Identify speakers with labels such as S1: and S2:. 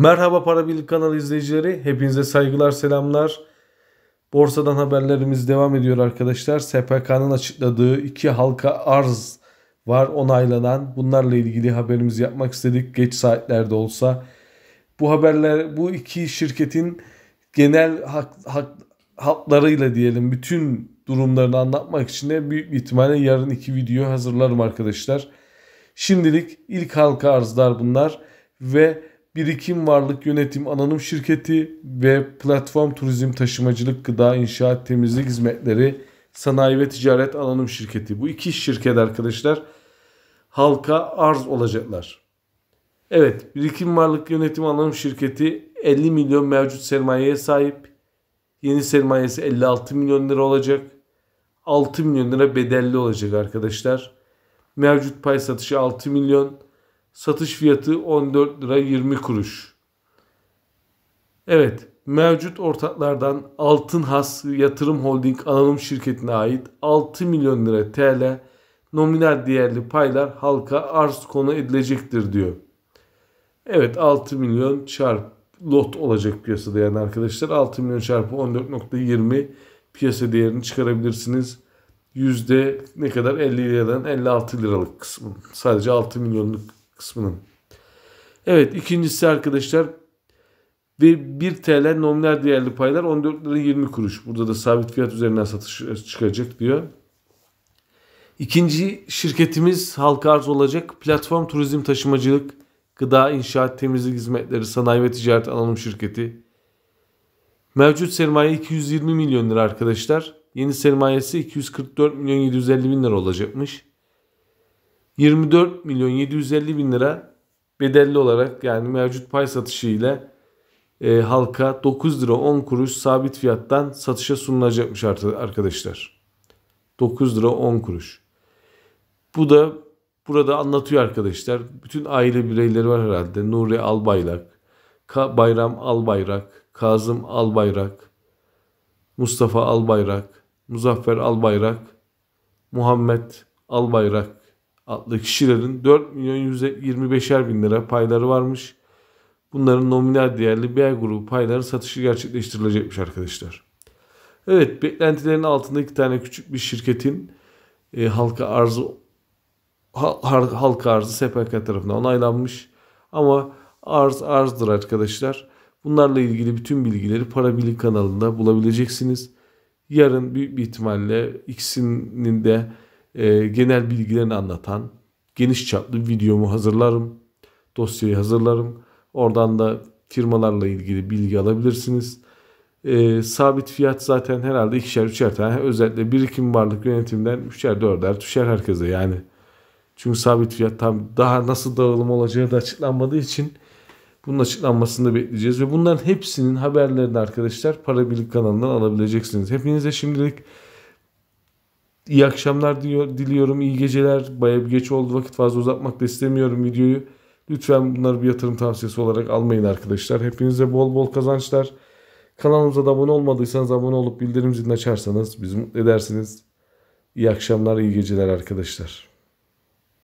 S1: Merhaba Para Birlik kanalı izleyicileri. Hepinize saygılar, selamlar. Borsadan haberlerimiz devam ediyor arkadaşlar. SPK'nın açıkladığı iki halka arz var onaylanan. Bunlarla ilgili haberimiz yapmak istedik geç saatlerde olsa. Bu haberler bu iki şirketin genel hak, hak, hatlarıyla diyelim bütün durumlarını anlatmak için de büyük bir ihtimalle yarın iki video hazırlarım arkadaşlar. Şimdilik ilk halka arzlar bunlar ve birikim varlık yönetim anonim şirketi ve platform turizm taşımacılık gıda inşaat temizlik hizmetleri sanayi ve ticaret anonim şirketi. Bu iki şirket arkadaşlar halka arz olacaklar. Evet birikim varlık yönetim anonim şirketi 50 milyon mevcut sermayeye sahip. Yeni sermayesi 56 milyon lira olacak. 6 milyon lira bedelli olacak arkadaşlar. Mevcut pay satışı 6 milyon Satış fiyatı 14 lira 20 kuruş. Evet, mevcut ortaklardan Altın Has Yatırım Holding Anonim Şirketi'ne ait 6 milyon lira TL nominal değerli paylar halka arz konu edilecektir diyor. Evet 6 milyon çarp lot olacak piyasada yani arkadaşlar. 6 milyon çarpı 14.20 piyasa değerini çıkarabilirsiniz. Yüzde ne kadar 50 liradan 56 liralık kısmı. Sadece 6 milyonluk kısmının. Evet ikincisi arkadaşlar ve 1 TL nominal değerli paylar 14 lira 20 kuruş. Burada da sabit fiyat üzerinden satış çıkacak diyor. İkinci şirketimiz halka arz olacak. Platform turizm taşımacılık, gıda, inşaat, temizlik hizmetleri, sanayi ve ticaret alanım şirketi. Mevcut sermaye 220 milyon lira arkadaşlar. Yeni sermayesi 244 milyon 750 bin lira olacakmış. 24 milyon 750 bin lira bedelli olarak yani mevcut pay satışı ile e, halka 9 lira 10 kuruş sabit fiyattan satışa sunulacakmış arkadaşlar. 9 lira 10 kuruş. Bu da burada anlatıyor arkadaşlar. Bütün aile bireyleri var herhalde. Nuri Albayrak, Ka Bayram Albayrak, Kazım Albayrak, Mustafa Albayrak, Muzaffer Albayrak, Muhammed Albayrak adlı kişilerin 4 milyon 125'er bin lira payları varmış. Bunların nominal değerli B grubu payları satışı gerçekleştirilecekmiş arkadaşlar. Evet beklentilerin altında iki tane küçük bir şirketin e, halka arzı halka arzı SPK tarafından onaylanmış. Ama arz arzdır arkadaşlar. Bunlarla ilgili bütün bilgileri Para Birlik kanalında bulabileceksiniz. Yarın büyük bir ihtimalle ikisinin de ee, genel bilgilerini anlatan geniş çaplı videomu hazırlarım. Dosyayı hazırlarım. Oradan da firmalarla ilgili bilgi alabilirsiniz. E, sabit fiyat zaten herhalde ikişer üçer tane özellikle birikim varlık yönetimden üçer dörder düşer herkese yani. Çünkü sabit fiyat tam daha nasıl dağılım olacağı da açıklanmadığı için bunun açıklanmasını da bekleyeceğiz. Ve bunların hepsinin haberlerini arkadaşlar Para Birlik kanalından alabileceksiniz. Hepinize şimdilik İyi akşamlar diliyorum. İyi geceler. Baya bir geç oldu. Vakit fazla uzatmak da istemiyorum videoyu. Lütfen bunları bir yatırım tavsiyesi olarak almayın arkadaşlar. Hepinize bol bol kazançlar. Kanalımıza da abone olmadıysanız abone olup bildirim zilini açarsanız bizi mutlu edersiniz. İyi akşamlar, iyi geceler arkadaşlar.